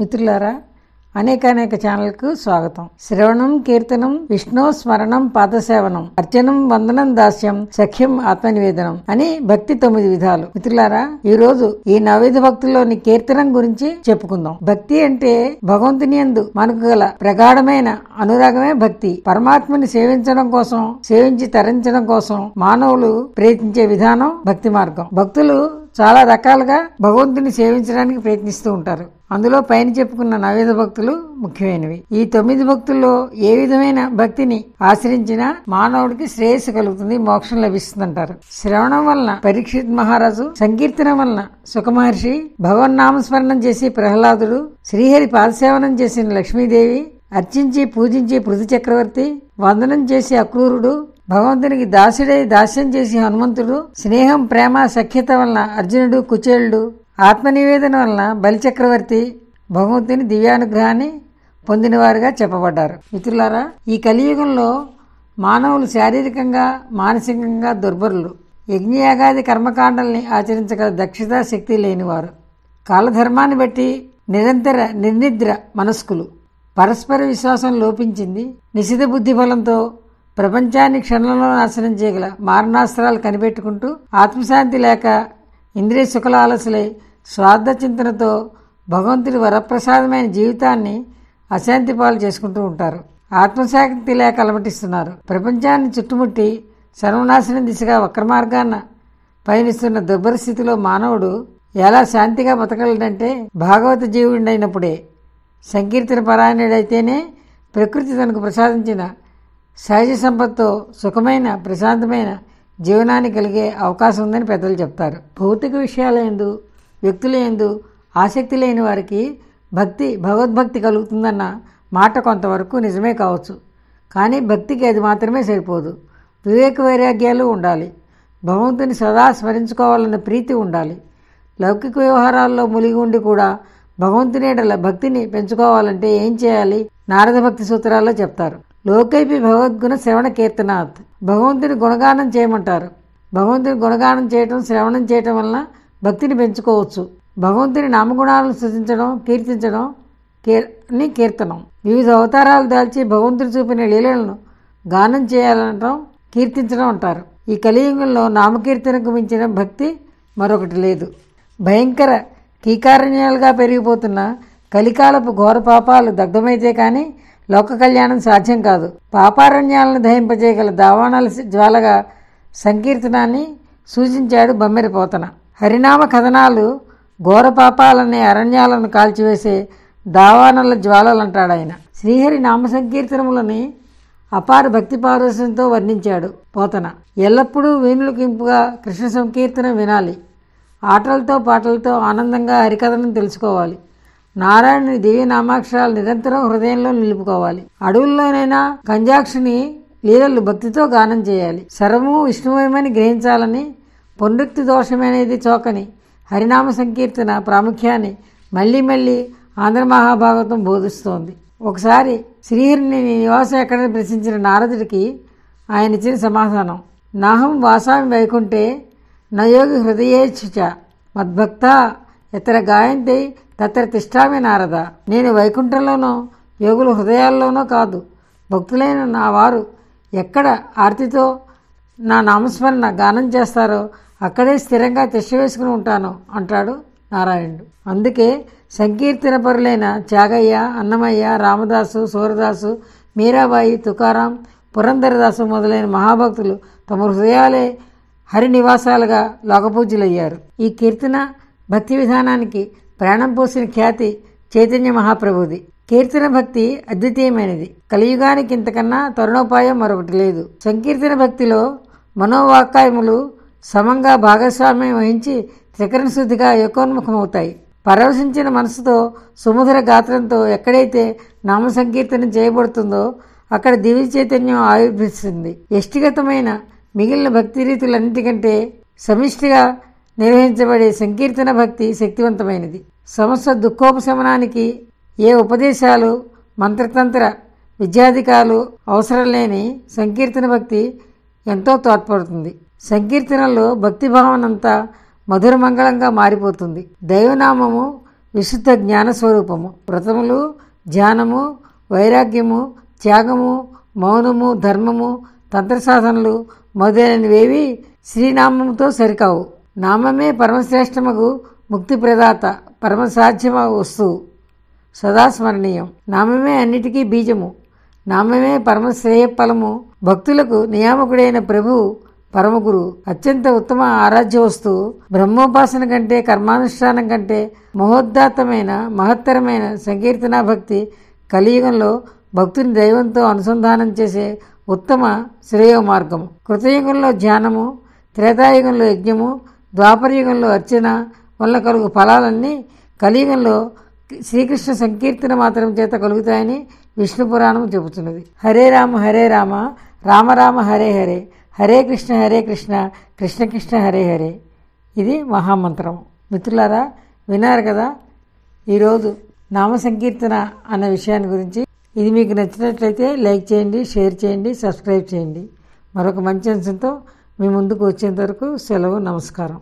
మిత్రులారా అనేక ఛానల్కు స్వాగతం శ్రవణం కీర్తనం విష్ణు స్మరణం పాదసేవనం అర్చనం వందనం దాస్యం సఖ్యం ఆత్మనివేదనం అని భక్తి తొమ్మిది విధాలు మిత్రులారా ఈ రోజు ఈ నవేద భక్తుల్లోని కీర్తనం గురించి చెప్పుకుందాం భక్తి అంటే భగవంతుని ఎందు మనకు గల ప్రగాఢమైన అనురాగమే భక్తి పరమాత్మని సేవించడం కోసం సేవించి తరించడం కోసం మానవులు ప్రయత్నించే విధానం భక్తి మార్గం భక్తులు చాలా రకాలుగా భగవంతుని సేవించడానికి ప్రయత్నిస్తూ ఉంటారు అందులో పైన చెప్పుకున్న నవేద భక్తులు ముఖ్యమైనవి ఈ తొమ్మిది భక్తుల్లో ఏ విధమైన భక్తిని ఆశ్రయించినా మానవుడికి శ్రేయస్సు కలుగుతుంది మోక్షం లభిస్తుందంటారు శ్రవణం వలన పరీక్షిత్ మహారాజు సంకీర్తనం వలన సుఖమహర్షి నామస్మరణం చేసి ప్రహ్లాదుడు శ్రీహరి పాదసేవనం చేసిన లక్ష్మీదేవి అర్చించి పూజించి పృథు చక్రవర్తి వందనం చేసి అక్రూరుడు భగవంతునికి దాసుడై దాస్యం చేసి హనుమంతుడు స్నేహం ప్రేమ సఖ్యత వలన అర్జునుడు ఆత్మ ఆత్మనివేదన వలన బలిచక్రవర్తి భగవంతుని దివ్యానుగ్రహాన్ని పొందినవారుగా చెప్పబడ్డారు మిత్రులారా ఈ కలియుగంలో మానవులు శారీరకంగా మానసికంగా దుర్బరులు యజ్ఞయాగాది కర్మకాండల్ని ఆచరించగల దక్షత శక్తి లేనివారు కాలధర్మాన్ని బట్టి నిరంతర నిర్నిద్ర మనస్కులు పరస్పర విశ్వాసం లోపించింది నిషిధ బుద్ధి బలంతో ప్రపంచాన్ని క్షణంలో నాశనం చేయగల మారణాస్త్రాలు కనిపెట్టుకుంటూ ఆత్మశాంతి లేక ఇంద్రియ సుఖల ఆలసులై స్వార్థ చింతనతో భగవంతుడి వరప్రసాదమైన జీవితాన్ని అశాంతి పాలు చేసుకుంటూ ఉంటారు ఆత్మశాంతి లేక అలమటిస్తున్నారు ప్రపంచాన్ని చుట్టుముట్టి సర్వనాశనం దిశగా వక్రమార్గాన పయనిస్తున్న దుర్భర స్థితిలో మానవుడు ఎలా శాంతిగా బతకగలడంటే భాగవత జీవుడైనప్పుడే సంకీర్తన పరాయణుడైతేనే ప్రకృతి తనకు ప్రసాదించిన సహజ సంపత్తో సుఖమైన ప్రశాంతమైన జీవనాన్ని కలిగే అవకాశం ఉందని పెద్దలు చెప్తారు భౌతిక విషయాల ఎందు వ్యక్తుల ఎందు ఆసక్తి లేని వారికి భక్తి భగవద్భక్తి కలుగుతుందన్న మాట కొంతవరకు నిజమే కావచ్చు కానీ భక్తికి అది మాత్రమే సరిపోదు వివేక వైరాగ్యాలు ఉండాలి భగవంతుని సదా స్మరించుకోవాలన్న ప్రీతి ఉండాలి లౌకిక వ్యవహారాల్లో మునిగి ఉండి కూడా భగవంతుని భక్తిని పెంచుకోవాలంటే ఏం చేయాలి నారద భక్తి సూత్రాల్లో చెప్తారు లోకైపి భగవద్గుణ శ్రవణ కీర్తనాథ్ భగవంతుని గుణగానం చేయమంటారు భగవంతుని గుణగానం చేయటం శ్రవణం చేయటం వలన భక్తిని పెంచుకోవచ్చు భగవంతుని నామగుణాలను సృజించడం కీర్తించడం కీర్ని కీర్తనం వివిధ అవతారాలు దాల్చి భగవంతుడు చూపిన లీలలను గానం చేయాలనటం కీర్తించడం అంటారు ఈ కలియుగంలో నామకీర్తనకు మించిన భక్తి మరొకటి లేదు భయంకర కీకారణ్యాలుగా పెరిగిపోతున్న కలికాలపు ఘోర పాపాలు దగ్ధమైతే కానీ లోక కళ్యాణం సాధ్యం కాదు పాపారణ్యాలను దహింపజేయగల దావాణాల జ్వాలగా సంకీర్తనాన్ని సూచించాడు పోతన హరినామ కథనాలు ఘోరపాపాలనే అరణ్యాలను కాల్చివేసే దావానల జ్వాలలంటాడు ఆయన శ్రీహరి నామ సంకీర్తనములని అపార భక్తి పారవశ్యంతో వర్ణించాడు పోతన ఎల్లప్పుడూ వీణులకింపుగా కృష్ణ సంకీర్తన వినాలి ఆటలతో పాటలతో ఆనందంగా హరికథను తెలుసుకోవాలి నారాయణుని దేవి నామాక్షరాలు నిరంతరం హృదయంలో నిలుపుకోవాలి అడవుల్లోనైనా కంజాక్షిని లీలలు భక్తితో గానం చేయాలి శరము విష్ణుమయమని గ్రహించాలని పునరుక్తి దోషమనేది చోకని హరినామ సంకీర్తన ప్రాముఖ్యాన్ని మళ్ళీ మళ్ళీ ఆంధ్ర మహాభాగవతం బోధిస్తోంది ఒకసారి శ్రీహరిని నివాసం ఎక్కడని ప్రశ్నించిన నారదుడికి ఆయన ఇచ్చిన సమాధానం నాహం వాసామి వైకుంఠే నయోగి హృదయేచ్ఛ మద్భక్త ఇతర గాయంతి తత్ర తిష్టామి నారద నేను వైకుంఠంలోనో యోగుల హృదయాల్లోనో కాదు భక్తులైన నా వారు ఎక్కడ ఆర్తితో నా నామస్మరణ గానం చేస్తారో అక్కడే స్థిరంగా వేసుకుని ఉంటాను అంటాడు నారాయణుడు అందుకే సంకీర్తన పరులైన త్యాగయ్య అన్నమయ్య రామదాసు సూరదాసు మీరాబాయి తుకారాం పురంధరదాసు మొదలైన మహాభక్తులు తమ హృదయాలే హరినివాసాలుగా నివాసాలుగా అయ్యారు ఈ కీర్తన భక్తి విధానానికి ప్రాణం పోసిన ఖ్యాతి చైతన్య మహాప్రభుది కీర్తన భక్తి అద్వితీయమైనది కలియుగానికి ఇంతకన్నా తరుణోపాయం మరొకటి లేదు సంకీర్తన భక్తిలో మనోవాకాయములు సమంగా భాగస్వామ్యం వహించి త్రికరణ శుద్ధిగా ఏకోన్ముఖమవుతాయి పరవశించిన మనసుతో సుముధర గాత్రంతో ఎక్కడైతే నామ సంకీర్తనం చేయబడుతుందో అక్కడ దివ్య చైతన్యం ఆవిర్భిస్తుంది ఎష్టిగతమైన మిగిలిన భక్తి రీతులన్నిటికంటే సమిష్టిగా నిర్వహించబడే సంకీర్తన భక్తి శక్తివంతమైనది సమస్య దుఃఖోపశమనానికి ఏ ఉపదేశాలు మంత్రతంత్ర విద్యాధికాలు అవసరం లేని సంకీర్తన భక్తి ఎంతో తోడ్పడుతుంది సంకీర్తనలో భక్తి భావనంతా మధురమంగళంగా మారిపోతుంది దైవనామము విశుద్ధ జ్ఞాన స్వరూపము వ్రతములు ధ్యానము వైరాగ్యము త్యాగము మౌనము ధర్మము తంత్ర సాధనలు మొదలైనవేవి శ్రీనామంతో సరికావు నామమే పరమశ్రేష్టముకు ప్రదాత పరమసాధ్యమగు వస్తువు సదాస్మరణీయం నామమే అన్నిటికీ బీజము నామమే పరమశ్రేయ ఫలము భక్తులకు నియామకుడైన ప్రభు పరమగురు అత్యంత ఉత్తమ ఆరాధ్య వస్తువు బ్రహ్మోపాసన కంటే కర్మానుష్ఠానం కంటే మహోద్దాతమైన మహత్తరమైన సంకీర్తన భక్తి కలియుగంలో భక్తుని దైవంతో అనుసంధానం చేసే ఉత్తమ శ్రేయ మార్గము కృతయుగంలో ధ్యానము త్రేతాయుగంలో యజ్ఞము ద్వాపరయుగంలో అర్చన వల్ల కలుగు ఫలాలన్నీ కలియుగంలో శ్రీకృష్ణ సంకీర్తన మాత్రం చేత కలుగుతాయని విష్ణు పురాణం చెబుతున్నది హరే రామ హరే రామ రామ రామ హరే హరే హరే కృష్ణ హరే కృష్ణ కృష్ణ కృష్ణ హరే హరే ఇది మహామంత్రం మిత్రులారా వినారు కదా ఈరోజు నామ సంకీర్తన అన్న విషయాన్ని గురించి ఇది మీకు నచ్చినట్లయితే లైక్ చేయండి షేర్ చేయండి సబ్స్క్రైబ్ చేయండి మరొక మంచి అంశంతో మీ ముందుకు వచ్చేంత వరకు సెలవు నమస్కారం